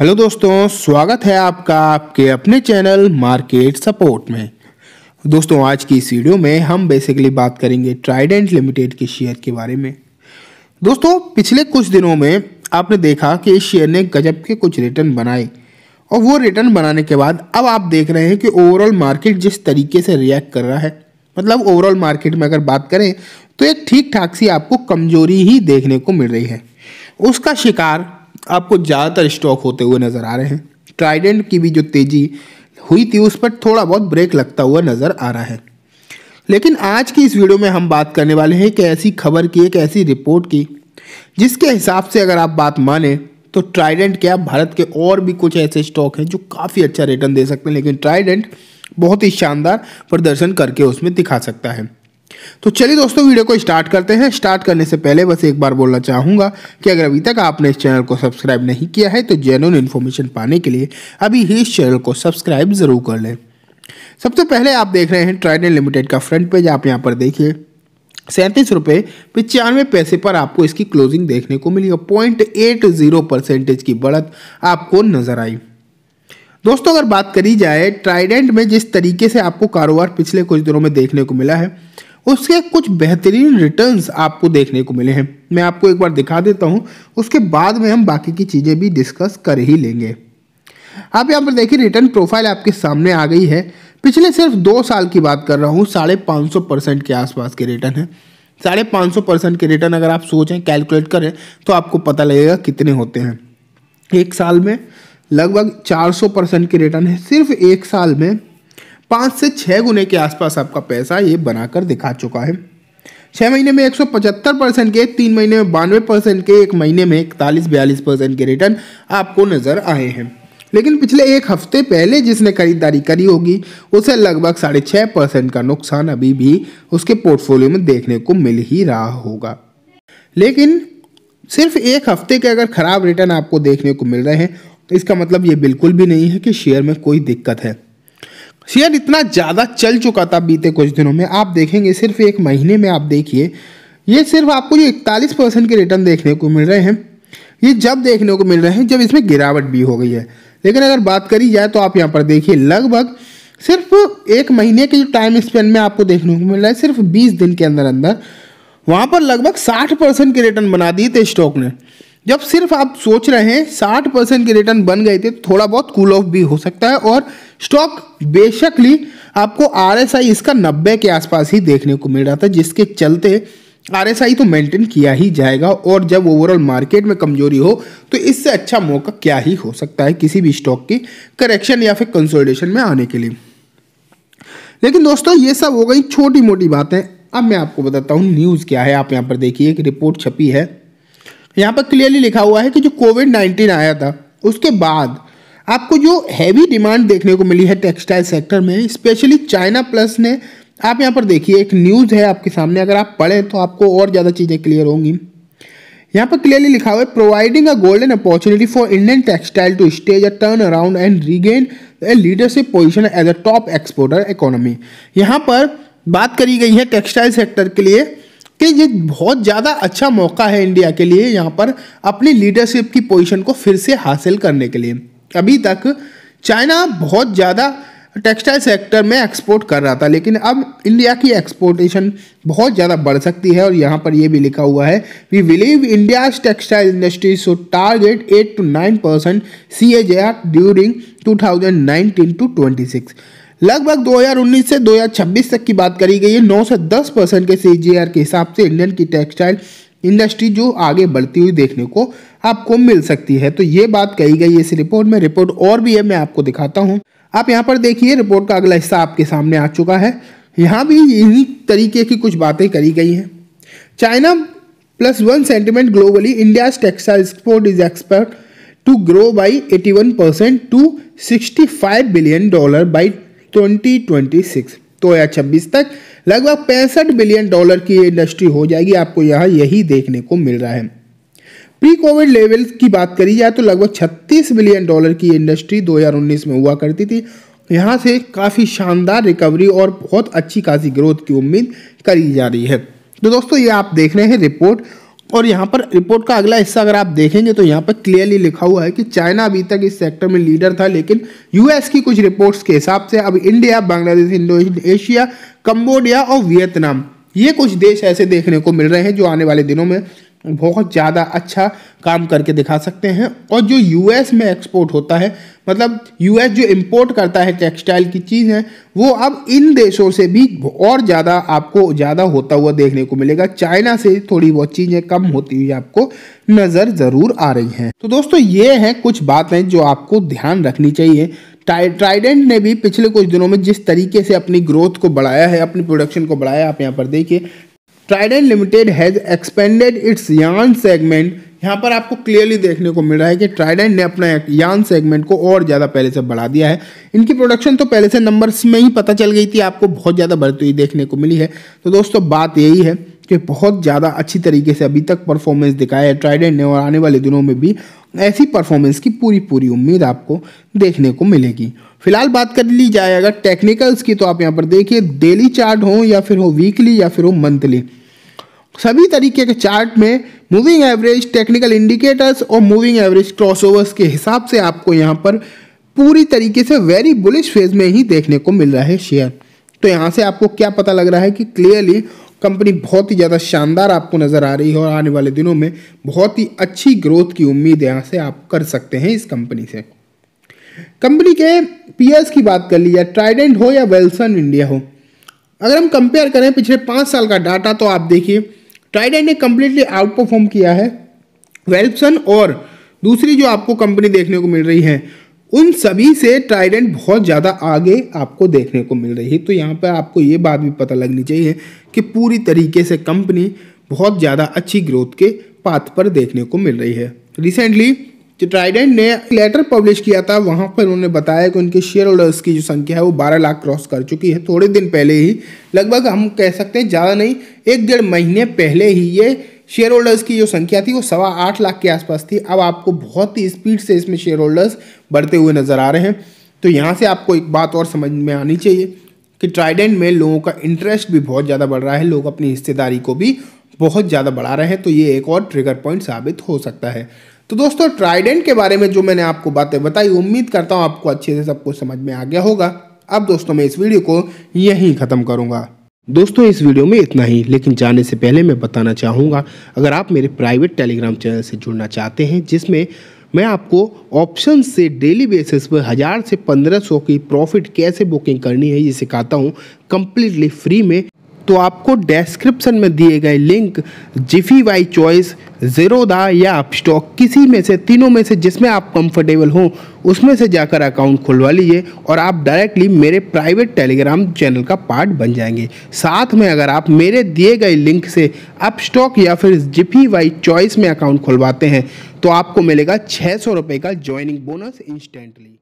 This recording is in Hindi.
हेलो दोस्तों स्वागत है आपका आपके अपने चैनल मार्केट सपोर्ट में दोस्तों आज की इस वीडियो में हम बेसिकली बात करेंगे ट्राइडेंट लिमिटेड के शेयर के बारे में दोस्तों पिछले कुछ दिनों में आपने देखा कि इस शेयर ने गजब के कुछ रिटर्न बनाए और वो रिटर्न बनाने के बाद अब आप देख रहे हैं कि ओवरऑल मार्केट जिस तरीके से रिएक्ट कर रहा है मतलब ओवरऑल मार्केट में अगर बात करें तो एक ठीक ठाक सी आपको कमजोरी ही देखने को मिल रही है उसका शिकार आपको ज़्यादातर स्टॉक होते हुए नज़र आ रहे हैं ट्राइडेंट की भी जो तेज़ी हुई थी उस पर थोड़ा बहुत ब्रेक लगता हुआ नज़र आ रहा है लेकिन आज की इस वीडियो में हम बात करने वाले हैं एक ऐसी खबर की एक ऐसी रिपोर्ट की जिसके हिसाब से अगर आप बात माने तो ट्राइडेंट क्या भारत के और भी कुछ ऐसे स्टॉक हैं जो काफ़ी अच्छा रिटर्न दे सकते हैं लेकिन ट्राइडेंट बहुत ही शानदार प्रदर्शन करके उसमें दिखा सकता है तो चलिए दोस्तों वीडियो को स्टार्ट करते हैं स्टार्ट करने से पहले बस एक बार बोलना चाहूँगा कि अगर अभी तक आपने इस चैनल को सब्सक्राइब नहीं किया है तो जेनुअन इन्फॉर्मेशन पाने के लिए अभी ही इस चैनल को सब्सक्राइब ज़रूर कर लें सबसे पहले आप देख रहे हैं ट्राइडन लिमिटेड का फ्रंट पेज आप यहाँ पर देखिए सैंतीस रुपये पचानवे पैसे पर आपको इसकी क्लोजिंग देखने को मिली और पॉइंट एट जीरो परसेंटेज की बढ़त आपको नजर आई दोस्तों अगर बात करी जाए ट्राइडेंट में जिस तरीके से आपको कारोबार पिछले कुछ दिनों में देखने को मिला है उसके कुछ बेहतरीन रिटर्न्स आपको देखने को मिले हैं मैं आपको एक बार दिखा देता हूँ उसके बाद में हम बाकी की चीज़ें भी डिस्कस कर ही लेंगे आप यहाँ पर देखिए रिटर्न प्रोफाइल आपके सामने आ गई है पिछले सिर्फ दो साल की बात कर रहा हूँ साढ़े पाँच सौ परसेंट के आसपास के रिटर्न हैं साढ़े पाँच सौ परसेंट के रिटर्न अगर आप सोचें कैलकुलेट करें तो आपको पता लगेगा कितने होते हैं एक साल में लगभग चार सौ परसेंट के रिटर्न है सिर्फ एक साल में पाँच से छः गुने के आसपास आपका पैसा ये बनाकर दिखा चुका है छः महीने में पचहत्तर परसेंट के तीन महीने में बानवे परसेंट के एक महीने में इकतालीस बयालीस परसेंट के रिटर्न आपको नज़र आए हैं लेकिन पिछले एक हफ्ते पहले जिसने खरीदारी करी होगी उसे लगभग साढ़े छः परसेंट का नुकसान अभी भी उसके पोर्टफोलियो में देखने को मिल ही रहा होगा लेकिन सिर्फ एक हफ्ते के अगर ख़राब रिटर्न आपको देखने को मिल रहे हैं तो इसका मतलब ये बिल्कुल भी नहीं है कि शेयर में कोई दिक्कत है शेयर इतना ज़्यादा चल चुका था बीते कुछ दिनों में आप देखेंगे सिर्फ एक महीने में आप देखिए ये सिर्फ आपको जो इकतालीस परसेंट के रिटर्न देखने को मिल रहे हैं ये जब देखने को मिल रहे हैं जब इसमें गिरावट भी हो गई है लेकिन अगर बात करी जाए तो आप यहाँ पर देखिए लगभग सिर्फ एक महीने के जो टाइम स्पेन में आपको देखने को मिल रहा है सिर्फ बीस दिन के अंदर अंदर वहाँ पर लगभग साठ परसेंट के रिटर्न बना दिए थे स्टॉक ने जब सिर्फ आप सोच रहे हैं साठ परसेंट के रिटर्न बन गए थे तो थोड़ा बहुत कूल ऑफ भी हो सकता है और स्टॉक बेशकली आपको आई इसका नब्बे के आसपास ही देखने को मिल रहा था जिसके चलते आई तो मेंटेन किया ही जाएगा और जब ओवरऑल मार्केट में कमजोरी हो तो इससे अच्छा मौका क्या ही हो सकता है किसी भी स्टॉक की करेक्शन या फिर कंसोलिडेशन में आने के लिए लेकिन दोस्तों ये सब हो गई छोटी मोटी बातें अब मैं आपको बताता हूँ न्यूज़ क्या है आप यहाँ पर देखिए एक रिपोर्ट छपी है यहाँ पर क्लियरली लिखा हुआ है कि जो कोविड नाइन्टीन आया था उसके बाद आपको जो हैवी डिमांड देखने को मिली है टेक्सटाइल सेक्टर में स्पेशली चाइना प्लस ने आप यहाँ पर देखिए एक न्यूज़ है आपके सामने अगर आप पढ़ें तो आपको और ज़्यादा चीज़ें क्लियर होंगी यहाँ पर क्लियरली लिखा हुआ है providing a golden opportunity for Indian textile to stage a turn around and regain a leadership position as a top exporter economy यहाँ पर बात करी गई है टेक्सटाइल सेक्टर के लिए कि ये बहुत ज़्यादा अच्छा मौका है इंडिया के लिए यहाँ पर अपनी लीडरशिप की पोजीशन को फिर से हासिल करने के लिए अभी तक चाइना बहुत ज़्यादा टेक्सटाइल सेक्टर में एक्सपोर्ट कर रहा था लेकिन अब इंडिया की एक्सपोर्टेशन बहुत ज़्यादा बढ़ सकती है और यहाँ पर यह भी लिखा हुआ है we believe India textile industry so target at two nine percent C during two thousand nineteen to twenty six लगभग 2019 से 2026 तक की बात करी गई है 9 से 10 परसेंट के सी के हिसाब से इंडियन की टेक्सटाइल इंडस्ट्री जो आगे बढ़ती हुई देखने को आपको मिल सकती है तो ये बात कही गई इस रिपोर्ट में रिपोर्ट और भी है मैं आपको दिखाता हूँ आप यहाँ पर देखिए रिपोर्ट का अगला हिस्सा आपके सामने आ चुका है यहाँ भी इन्हीं तरीके की कुछ बातें करी गई हैं China plus one sentiment globally India textile export is expert to grow by one percent to five billion dollar by 2026 तो या 26 तक लगभग पैंसठ बिलियन डॉलर की इंडस्ट्री हो जाएगी आपको यहाँ यही देखने को मिल रहा है प्री कोविड लेवल की बात करी जाए तो लगभग 36 बिलियन डॉलर की इंडस्ट्री 2019 में हुआ करती थी यहाँ से काफ़ी शानदार रिकवरी और बहुत अच्छी खासी ग्रोथ की उम्मीद करी जा रही है तो दोस्तों ये आप देख रहे हैं रिपोर्ट और यहाँ पर रिपोर्ट का अगला हिस्सा अगर आप देखेंगे तो यहाँ पर क्लियरली लिखा हुआ है कि चाइना अभी तक इस सेक्टर में लीडर था लेकिन यूएस की कुछ रिपोर्ट्स के हिसाब से अब India Bangladesh Indo Asia Cambodia और वियतनाम ये कुछ देश ऐसे देखने को मिल रहे हैं जो आने वाले दिनों में बहुत ज़्यादा अच्छा काम करके दिखा सकते हैं और जो यूएस में एक्सपोर्ट होता है मतलब यूएस जो इम्पोर्ट करता है टेक्सटाइल की चीज़ है वो अब इन देशों से भी और ज़्यादा आपको ज़्यादा होता हुआ देखने को मिलेगा चाइना से थोड़ी बहुत चीज़ें कम होती हुई आपको नज़र ज़रूर आ रही हैं तो दोस्तों ये हैं कुछ बातें जो आपको ध्यान रखनी चाहिए ट्राइडेंट ने भी पिछले कुछ दिनों में जिस तरीके से अपनी ग्रोथ को बढ़ाया है अपनी प्रोडक्शन को बढ़ाया आप यहाँ पर देखिए Trident limited has expanded its yarn segment यहाँ पर आपको क्लियरली देखने को मिल रहा है कि ट्राइडेंट ने अपना यान सेगमेंट को और ज़्यादा पहले से बढ़ा दिया है इनकी प्रोडक्शन तो पहले से नंबर्स में ही पता चल गई थी आपको बहुत ज़्यादा बढ़ती हुई देखने को मिली है तो दोस्तों बात यही है कि बहुत ज़्यादा अच्छी तरीके से अभी तक परफॉर्मेंस दिखाया है ट्राइडेंट ने और आने वाले दिनों में भी ऐसी परफॉर्मेंस की पूरी पूरी उम्मीद आपको देखने को मिलेगी फिलहाल बात कर ली जाए अगर टेक्निकल्स की तो आप यहाँ पर देखिए डेली चार्ट हो या फिर हो वीकली या फिर हो मंथली सभी तरीके के चार्ट में मूविंग एवरेज टेक्निकल इंडिकेटर्स और मूविंग एवरेज क्रॉसओवर्स के हिसाब से आपको यहाँ पर पूरी तरीके से वेरी बुलिश फेज में ही देखने को मिल रहा है शेयर तो यहाँ से आपको क्या पता लग रहा है कि क्लियरली कंपनी बहुत ही ज़्यादा शानदार आपको नज़र आ रही है और आने वाले दिनों में बहुत ही अच्छी ग्रोथ की उम्मीद यहाँ से आप कर सकते हैं इस कंपनी से कंपनी के पीएस की बात कर ली या ट्राइडेंट हो या वेल्सन इंडिया हो अगर हम कंपेयर करें पिछले पाँच साल का डाटा तो आप देखिए ट्राइडेंट ने कम्प्लीटली आउट परफॉर्म किया है वेल्सन और दूसरी जो आपको कंपनी देखने को मिल रही है उन सभी से ट्राइडेंट बहुत ज़्यादा आगे आपको देखने को मिल रही है तो यहाँ पर आपको ये बात भी पता लगनी चाहिए कि पूरी तरीके से कंपनी बहुत ज़्यादा अच्छी ग्रोथ के पाथ पर देखने को मिल रही है रिसेंटली ट्राइडेंट ने लेटर पब्लिश किया था वहाँ पर उन्होंने बताया कि उनके शेयर होल्डर्स की जो संख्या है वो 12 लाख क्रॉस कर चुकी है थोड़े दिन पहले ही लगभग हम कह सकते हैं ज़्यादा नहीं एक डेढ़ महीने पहले ही ये शेयर होल्डर्स की जो संख्या थी वो सवा आठ लाख के आसपास थी अब आपको बहुत ही स्पीड से इसमें शेयर होल्डर्स बढ़ते हुए नज़र आ रहे हैं तो यहाँ से आपको एक बात और समझ में आनी चाहिए कि ट्राइडेंट में लोगों का इंटरेस्ट भी बहुत ज़्यादा बढ़ रहा है लोग अपनी हिस्सेदारी को भी बहुत ज़्यादा बढ़ा रहे हैं तो ये एक और ट्रिगर पॉइंट साबित हो सकता है तो दोस्तों ट्राइडेंट के बारे में जो मैंने आपको बातें बताई उम्मीद करता हूँ आपको अच्छे से सब कुछ समझ में आ गया होगा अब दोस्तों मैं इस वीडियो को यहीं ख़त्म करूँगा दोस्तों इस वीडियो में इतना ही लेकिन जाने से पहले मैं बताना चाहूँगा अगर आप मेरे प्राइवेट टेलीग्राम चैनल से जुड़ना चाहते हैं जिसमें मैं आपको ऑप्शन से डेली बेसिस पर हज़ार से पंद्रह सौ की प्रॉफिट कैसे बुकिंग करनी है ये सिखाता हूँ कम्प्लीटली फ्री में तो आपको डेस्क्रिप्शन में दिए गए लिंक जिफी वाई चॉइस दा या अपस्टॉक किसी में से तीनों में से जिसमें आप कंफर्टेबल हो उसमें से जाकर अकाउंट खुलवा लीजिए और आप डायरेक्टली मेरे प्राइवेट टेलीग्राम चैनल का पार्ट बन जाएंगे साथ में अगर आप मेरे दिए गए लिंक से अपस्टॉक या फिर जिफी वाई चॉइस में अकाउंट खुलवाते हैं तो आपको मिलेगा छः सौ रुपये का ज्वाइनिंग बोनस इंस्टेंटली